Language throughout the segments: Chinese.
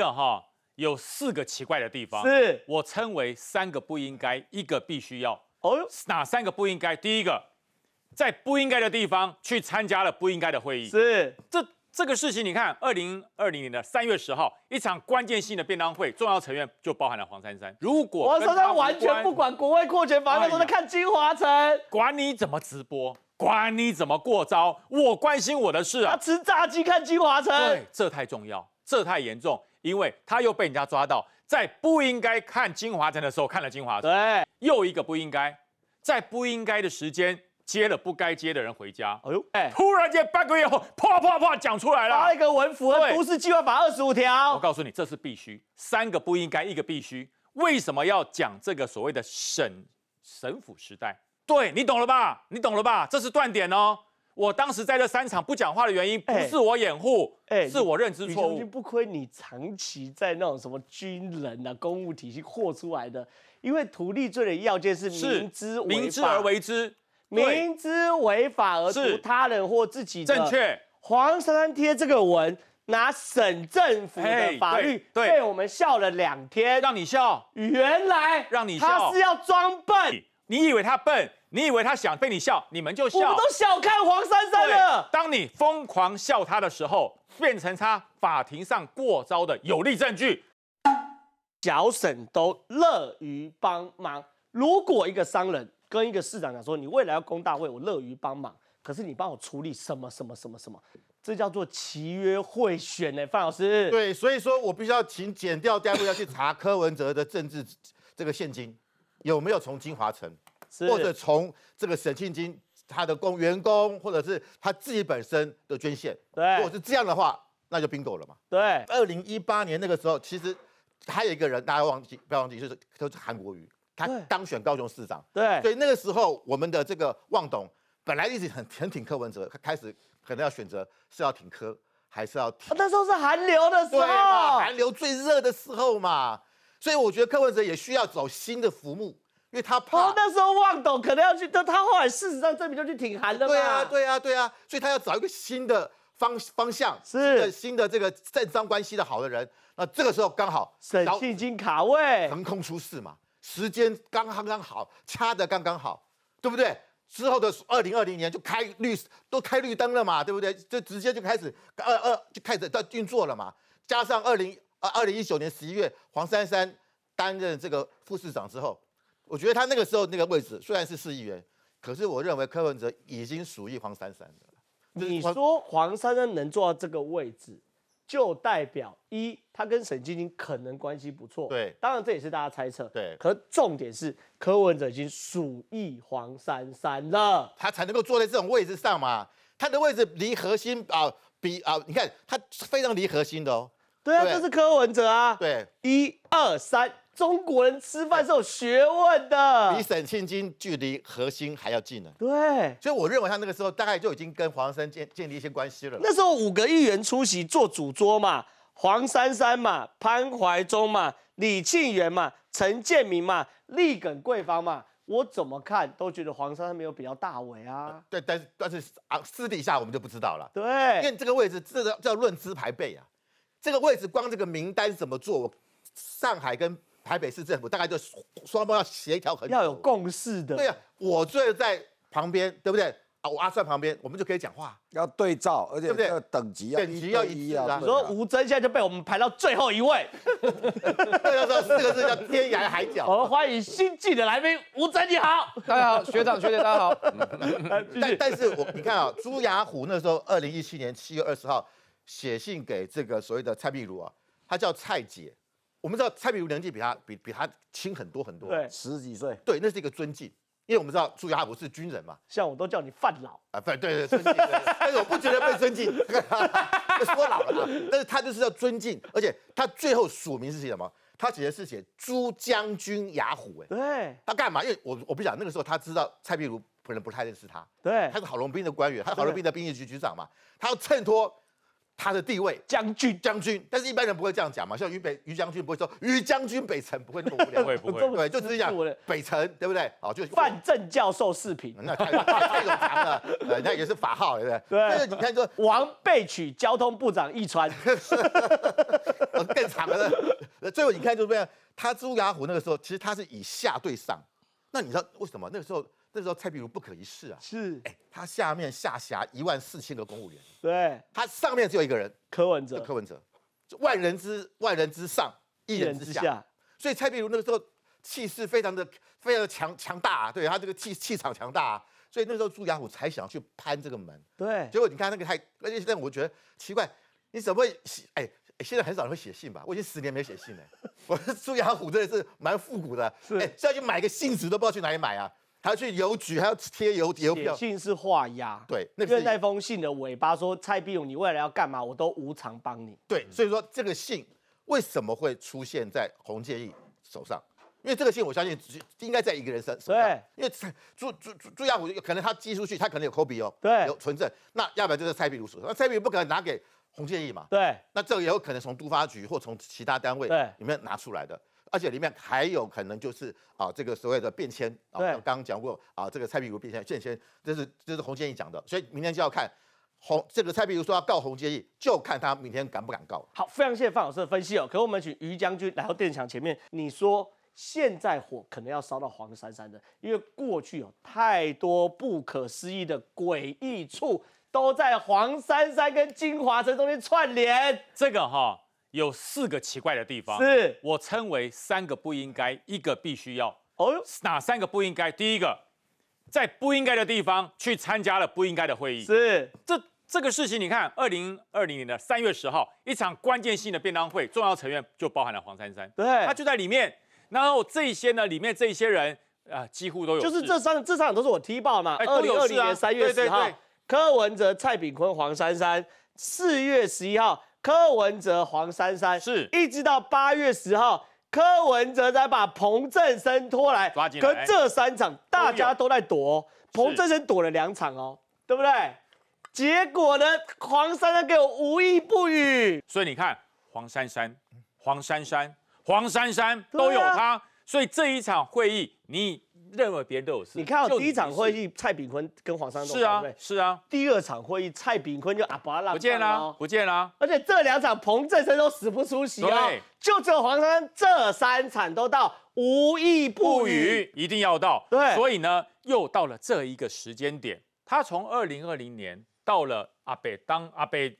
个哈有四个奇怪的地方，是我称为三个不应该，一个必须要。哦哟，哪三个不应该？第一个，在不应该的地方去参加了不应该的会议。是这这个事情，你看，二零二零年的三月十号，一场关键性的便当会，重要成员就包含了黄珊珊。如果黄珊珊完全不管国外扩权法案，都在看金华城，管你怎么直播，管你怎么过招，我关心我的事。他吃炸鸡看金华城，对，这太重要，这太严重。因为他又被人家抓到，在不应该看金华城的时候看了金华城，对，又一个不应该，在不应该的时间接了不该接的人回家。哎呦，哎，突然间半个月后，啪啪啪讲出来了，发了一个文辅，不是计划法二十五条。我告诉你，这是必须三个不应该，一个必须。为什么要讲这个所谓的省省府时代？对你懂了吧？你懂了吧？这是断点哦。我当时在这三场不讲话的原因，不是我掩护，是我认知错误。不亏你长期在那种什么军人啊、公务体系获出来的。因为图利罪的要件是明知明知而为之，明知违法而图他人或自己。正确。黄珊贴这个文，拿省政府的法律被我们笑了两天，让你笑。原来让你笑，他是要装笨。你以为他笨？你以为他想被你笑，你们就笑？我们都小看黄珊珊了。当你疯狂笑他的时候，变成他法庭上过招的有力证据。小沈都乐于帮忙。如果一个商人跟一个市长讲说：“你未来要攻大卫，我乐于帮忙。”可是你帮我处理什么什么什么什么，这叫做契约贿选呢，范老师？对，所以说我必须要请剪掉第二步要去查柯文哲的政治这个现金有没有从金华城。或者从这个沈庆金他的工员工，或者是他自己本身的捐献，如果是这样的话，那就冰购了嘛。对，二零一八年那个时候，其实还有一个人大家忘记不要忘记，就是就是韩国瑜，他当选高雄市长。对，所以那个时候我们的这个旺董本来一直很很挺柯文哲，开始可能要选择是要挺柯还是要？那时候是寒流的时候，寒流最热的时候嘛，所以我觉得柯文哲也需要走新的浮木。因为他怕，那时候望董可能要去，他他后来事实上证明就去挺韩的嘛，对呀，对呀，对呀，所以他要找一个新的方方向，新的新的这个政商关系的好的人，那这个时候刚好沈庆金卡位横空出世嘛，时间刚刚刚好掐的刚刚好，对不对？之后的二零二零年就开绿都开绿灯了嘛，对不对？就直接就开始二二就开始在运作了嘛，加上二零二零一九年十一月黄珊珊担任这个副市长之后。我觉得他那个时候那个位置虽然是市议员，可是我认为柯文哲已经属于黄珊珊的了。你说黄珊珊能做到这个位置，就代表一，他跟沈晶晶可能关系不错。对，当然这也是大家猜测。对，可重点是柯文哲已经属于黄珊珊了，他才能够坐在这种位置上嘛？他的位置离核心啊，比啊，你看他非常离核心的哦。对啊，这是柯文哲啊。对，一二三。中国人吃饭是有学问的，比沈庆金距离核心还要近呢。对，所以我认为他那个时候大概就已经跟黄山建建立一些关系了。那时候五个议员出席做主桌嘛，黄珊珊嘛，潘怀忠嘛，李庆元嘛，陈建明嘛，立耿桂芳嘛，我怎么看都觉得黄珊珊没有比较大围啊。对，但是但是啊，私底下我们就不知道了。对，因为这个位置这个叫论资排辈啊，这个位置光这个名单怎么做？上海跟台北市政府大概就双方要协调很久，要有共识的。对啊，我坐在旁边，对不对啊？我阿帅旁边，我们就可以讲话。要对照，而且要等级，等级要一样啊。你说吴峥现在就被我们排到最后一位，四 个字叫天涯海角。我们欢迎新晋的来宾吴峥，你好，大家好，学长学姐大家好。但但是我你看啊，朱雅虎那时候二零一七年七月二十号写信给这个所谓的蔡碧如啊，他叫蔡姐。我们知道蔡壁如年纪比他比比他轻很多很多，对，十几岁。对，那是一个尊敬，因为我们知道朱亚虎是军人嘛，像我都叫你范老啊，范对对尊敬，但是我不觉得被尊敬，说老了但是他就是要尊敬，而且他最后署名是写什么？他写的是写朱将军雅虎哎，对，他干嘛？因为我我不讲那个时候他知道蔡壁如可能不太认识他，对，他是郝龙斌的官员，他是郝龙斌的兵役局局长嘛，他要衬托。他的地位将军将军，但是一般人不会这样讲嘛，像于北于将军不会说于将军北辰，不会那么无聊，不会不会，对，就是讲北辰，对不对？哦，就范正教授视频，那太有长了，呃，那也是法号，对不对？对，你看说王被取交通部长一传，更长了，最后你看就是这样，他朱家虎那个时候其实他是以下对上，那你知道为什么那个时候？那时候蔡壁如不可一世啊，是，他下面下辖一万四千个公务员，对，他上面只有一个人柯文哲，柯文哲，万人之万人之上，一人之下，所以蔡壁如那个时候气势非常的非常的强强大，啊，对他这个气气场强大，啊，所以那时候朱雅虎才想要去攀这个门，对，结果你看那个太，而且让我觉得奇怪，你怎么写？哎哎，现在很少人会写信吧？我已经十年没写信了，我朱雅虎真的是蛮复古的，是，现在去买个信纸都不知道去哪里买啊。还要去邮局，还要贴邮邮票。信是画押，对，因为那封信的尾巴说：“蔡碧勇，你未来要干嘛，我都无偿帮你。”对，所以说这个信为什么会出现在洪建义手上？因为这个信，我相信应该在一个人身手上。对，因为朱朱朱朱亚虎可能他寄出去，他可能有科比哦，对，有存证。那要不然就是蔡碧如手，上，那蔡碧如不可能拿给洪建义嘛？对，那这个也有可能从都发局或从其他单位里面拿出来的。而且里面还有可能就是啊，这个所谓的变迁啊，刚刚讲过啊，这个蔡壁如变迁，变迁，这是这是洪建义讲的，所以明天就要看洪这个蔡壁如说要告洪建义，就看他明天敢不敢告。好，非常谢谢范老师的分析哦。可我们请于将军来到电场前面，你说现在火可能要烧到黄珊珊的，因为过去有太多不可思议的诡异处都在黄珊珊跟金华城中间串联，这个哈。有四个奇怪的地方，是我称为三个不应该，一个必须要。哦，哪三个不应该？第一个，在不应该的地方去参加了不应该的会议。是，这这个事情，你看，二零二零年的三月十号，一场关键性的便当会，重要成员就包含了黄珊珊，对，他就在里面。然后这些呢，里面这些人啊，几乎都有就是这三这三场都是我踢爆嘛，二零二零年三月十号，柯文哲、蔡炳坤、黄珊珊，四月十一号。柯文哲、黄珊珊是一直到八月十号，柯文哲才把彭振生拖来抓进来。这三场大家都在躲，彭振生躲了两场哦，对不对？结果呢，黄珊珊给我无一不语。所以你看，黄珊珊、黄珊珊、黄珊珊都有他。所以这一场会议，你认为别人都有事？你看第一场会议，蔡炳坤跟黄山是啊是啊。第二场会议，蔡炳坤就阿爸不见了，不见了。而且这两场彭振生都死不出席啊，就只有黄山这三场都到无一不语，一定要到。对，所以呢，又到了这一个时间点，他从二零二零年到了阿北当阿北。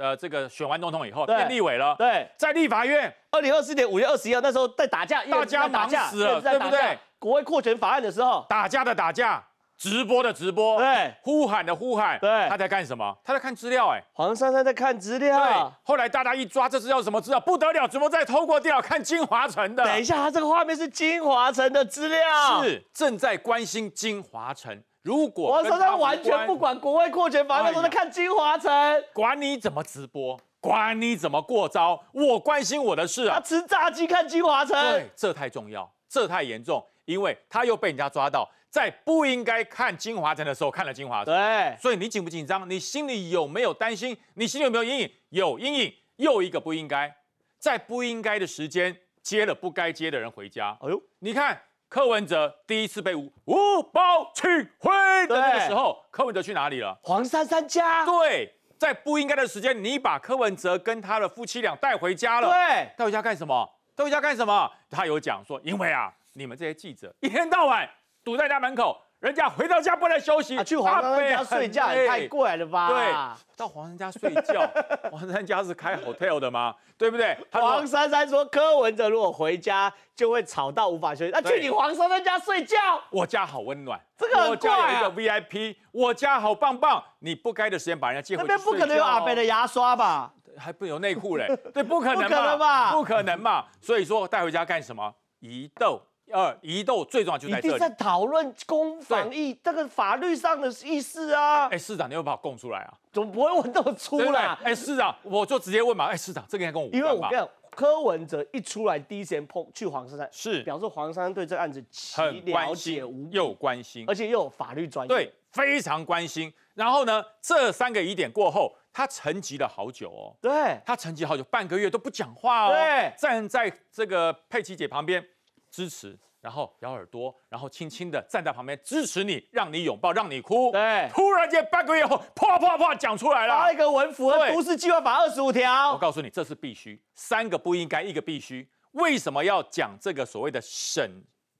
呃，这个选完总统以后变立委了。对，在立法院，二零二四年五月二十一号那时候在打架，大家忙死了，对不对？国会扩权法案的时候，打架的打架，直播的直播，对，呼喊的呼喊，对，他在干什么？他在看资料，哎，黄珊珊在看资料。对，后来大家一抓，这是叫什么资料？不得了，怎么在透过脑看金华城的。等一下，他这个画面是金华城的资料，是正在关心金华城。如果我说他完全不管国外扩权法他都在看金华城，管你怎么直播，管你怎么过招，我关心我的事啊。他吃炸鸡看金华城，对，这太重要，这太严重，因为他又被人家抓到在不应该看金华城的时候看了金华城。对，所以你紧不紧张？你心里有没有担心？你心里有没有阴影？有阴影，又一个不应该，在不应该的时间接了不该接的人回家。哎呦，你看。柯文哲第一次被吴吴伯请回的那个时候，柯文哲去哪里了？黄珊珊家。对，在不应该的时间，你把柯文哲跟他的夫妻俩带回家了。对，带回家干什么？带回家干什么？他有讲说，因为啊，你们这些记者一天到晚堵在家门口。人家回到家不能休息，去黄山家睡觉也太怪了吧？对，到黄山家睡觉，黄 山家是开 hotel 的吗？对不对？黄珊珊说柯文哲如果回家就会吵到无法休息，那去你黄山家睡觉？我家好温暖，这个有一个 v i p 我家好棒棒，你不该的时间把人家借回家那边不可能有阿北的牙刷吧？还不有内裤嘞？对，不可能 吧？不可能嘛？所以说带回家干什么？移动。二疑窦最重要就在这里，在讨论攻防义这个法律上的意思啊。哎，市长，你会把我供出来啊？怎么不会问到出来？哎，市长，我就直接问嘛。哎，市长，这个应该跟我，因为我跟柯文哲一出来，第一时间碰去黄山山，是表示黄山对这个案子很了解，无又关心，而且又有法律专业，对，非常关心。然后呢，这三个疑点过后，他沉寂了好久哦。对，他沉寂好久，半个月都不讲话哦。对，站在这个佩奇姐旁边。支持，然后咬耳朵，然后轻轻地站在旁边支持你，让你拥抱，让你哭。对，突然间半个月后，啪啪啪讲出来了，一个文辅，都市计划法二十五条。我告诉你，这是必须三个不应该，一个必须。为什么要讲这个所谓的省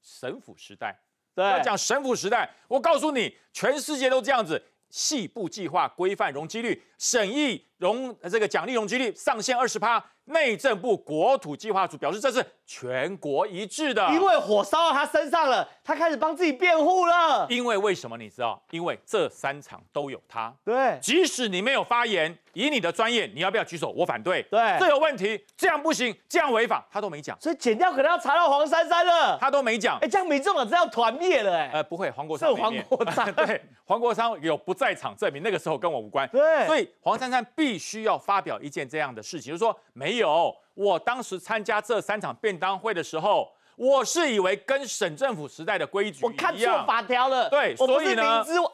省府时代？对，要讲省府时代。我告诉你，全世界都这样子，细部计划规范容积率，审议。容这个奖励容积率上限二十趴，内政部国土计划组表示这是全国一致的。因为火烧到他身上了，他开始帮自己辩护了。因为为什么你知道？因为这三场都有他。对，即使你没有发言，以你的专业，你要不要举手？我反对。对，这有问题，这样不行，这样违法，他都没讲。所以剪掉可能要查到黄珊珊了，他都没讲。哎，这样民众党真要团灭了哎。呃，不会，黄国山。黄国山，对，黄国昌有不在场证明，那个时候跟我无关。对，所以黄珊珊必。必须要发表一件这样的事情，就是说没有。我当时参加这三场便当会的时候，我是以为跟省政府时代的规矩我看错法条了，对，所以呢，明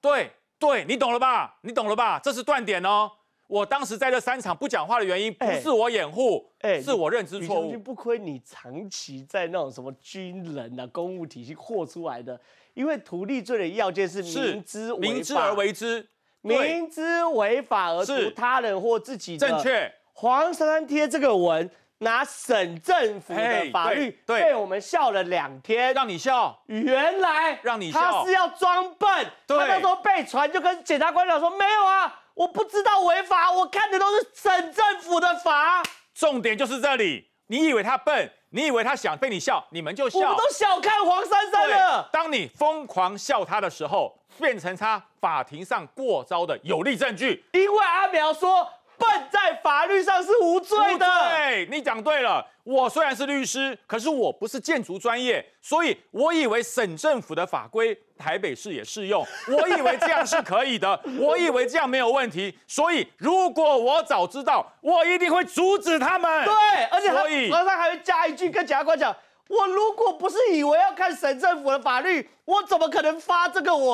对对，你懂了吧？你懂了吧？这是断点哦。我当时在这三场不讲话的原因，不是我掩护，是我认知错误。不亏你长期在那种什么军人啊、公务体系获出来的，因为土利罪的要件是明知明知而为之。明知违法而图他人或自己的正确，黄山贴这个文拿省政府的法律被我们笑了两天，让你笑，原来让你笑，他是要装笨，他那时候被传就跟检察官讲说没有啊，我不知道违法，我看的都是省政府的法，重点就是这里。你以为他笨？你以为他想被你笑？你们就笑！我们都小看黄珊珊了。当你疯狂笑他的时候，变成他法庭上过招的有力证据。因为阿苗说。笨在法律上是无罪的，对，你讲对了。我虽然是律师，可是我不是建筑专业，所以我以为省政府的法规台北市也适用，我以为这样是可以的，我以为这样没有问题，所以如果我早知道，我一定会阻止他们。对，而且所以，他上还会加一句跟检察官讲。我如果不是以为要看省政府的法律，我怎么可能发这个文？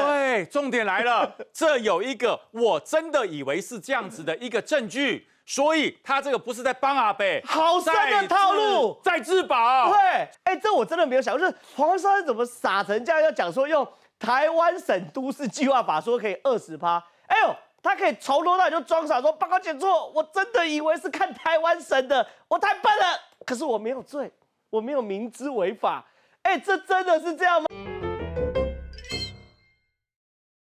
对，重点来了，这有一个我真的以为是这样子的一个证据，所以他这个不是在帮阿北，好帅的套路，在自保。对，哎，这我真的没有想过，是黄珊怎么傻成这样，要讲说用台湾省都市计划法说可以二十趴。哎呦，他可以从多大就装傻说报告写错，我真的以为是看台湾省的，我太笨了，可是我没有罪。我没有明知违法，哎，这真的是这样吗？